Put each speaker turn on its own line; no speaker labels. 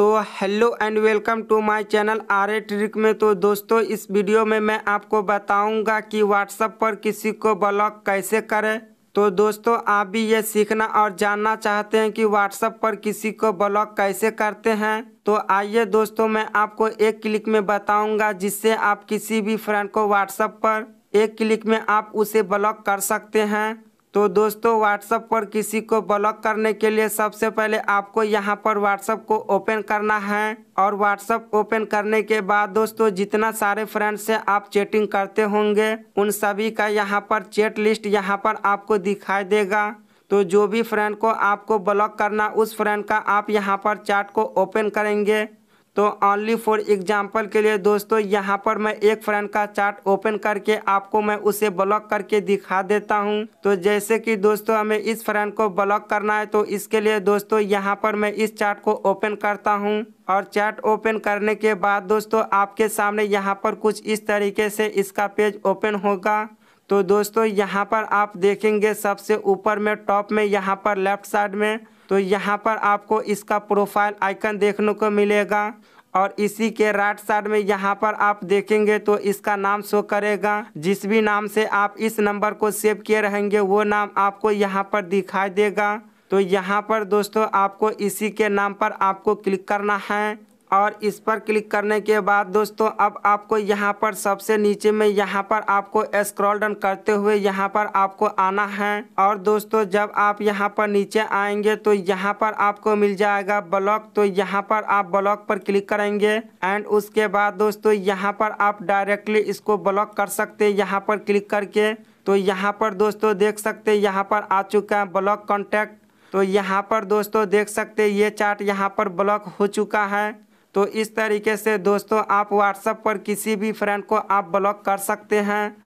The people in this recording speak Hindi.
तो hello and welcome to my channel R trick में तो दोस्तों इस वीडियो में मैं आपको बताऊंगा कि व्हाट्सअप पर किसी को ब्लॉक कैसे करें तो दोस्तों आप भी ये सीखना और जानना चाहते हैं कि व्हाट्सअप पर किसी को ब्लॉक कैसे करते हैं तो आइए दोस्तों मैं आपको एक क्लिक में बताऊंगा जिससे आप किसी भी फ्रेंड को व्हाट्सअप पर एक क्लिक में आप उसे ब्लॉक कर सकते हैं तो दोस्तों व्हाट्सअप पर किसी को ब्लॉक करने के लिए सबसे पहले आपको यहाँ पर व्हाट्सअप को ओपन करना है और व्हाट्सअप ओपन करने के बाद दोस्तों जितना सारे फ्रेंड्स से आप चैटिंग करते होंगे उन सभी का यहाँ पर चैट लिस्ट यहाँ पर आपको दिखाई देगा तो जो भी फ्रेंड को आपको ब्लॉक करना उस फ्रेंड का आप यहाँ पर चैट को ओपन करेंगे तो ओनली फॉर एग्जाम्पल के लिए दोस्तों यहाँ पर मैं एक फ्रेंड का चार्ट ओपन करके आपको मैं उसे ब्लॉक करके दिखा देता हूँ तो जैसे कि दोस्तों हमें इस फ्रेंड को ब्लॉक करना है तो इसके लिए दोस्तों यहाँ पर मैं इस चार्ट को ओपन करता हूँ और चैट ओपन करने के बाद दोस्तों आपके सामने यहाँ पर कुछ इस तरीके से इसका पेज ओपन होगा तो दोस्तों यहाँ पर आप देखेंगे सबसे ऊपर में टॉप में यहाँ पर लेफ्ट साइड में तो यहाँ पर आपको इसका प्रोफाइल आइकन देखने को मिलेगा और इसी के राइट साइड में यहाँ पर आप देखेंगे तो इसका नाम शो करेगा जिस भी नाम से आप इस नंबर को सेव किए रहेंगे वो नाम आपको यहाँ पर दिखाई देगा तो यहाँ पर दोस्तों आपको इसी के नाम पर आपको क्लिक करना है और इस पर क्लिक करने के बाद दोस्तों अब आपको यहाँ पर सबसे नीचे में यहाँ पर आपको स्क्रॉल डाउन करते हुए यहाँ पर आपको आना है और दोस्तों जब आप यहाँ पर नीचे आएंगे तो यहाँ पर आपको मिल जाएगा ब्लॉक तो यहाँ पर आप ब्लॉक पर क्लिक करेंगे एंड उसके बाद दोस्तों यहाँ पर आप डायरेक्टली इसको ब्लॉक कर सकते हैं यहाँ पर क्लिक करके तो यहाँ पर दोस्तों देख सकते हैं यहाँ पर आ चुका है ब्लॉक कॉन्टैक्ट तो यहाँ पर दोस्तों देख सकते ये चार्ट यहाँ पर ब्लॉक हो चुका है तो इस तरीके से दोस्तों आप व्हाट्सएप पर किसी भी फ्रेंड को आप ब्लॉक कर सकते हैं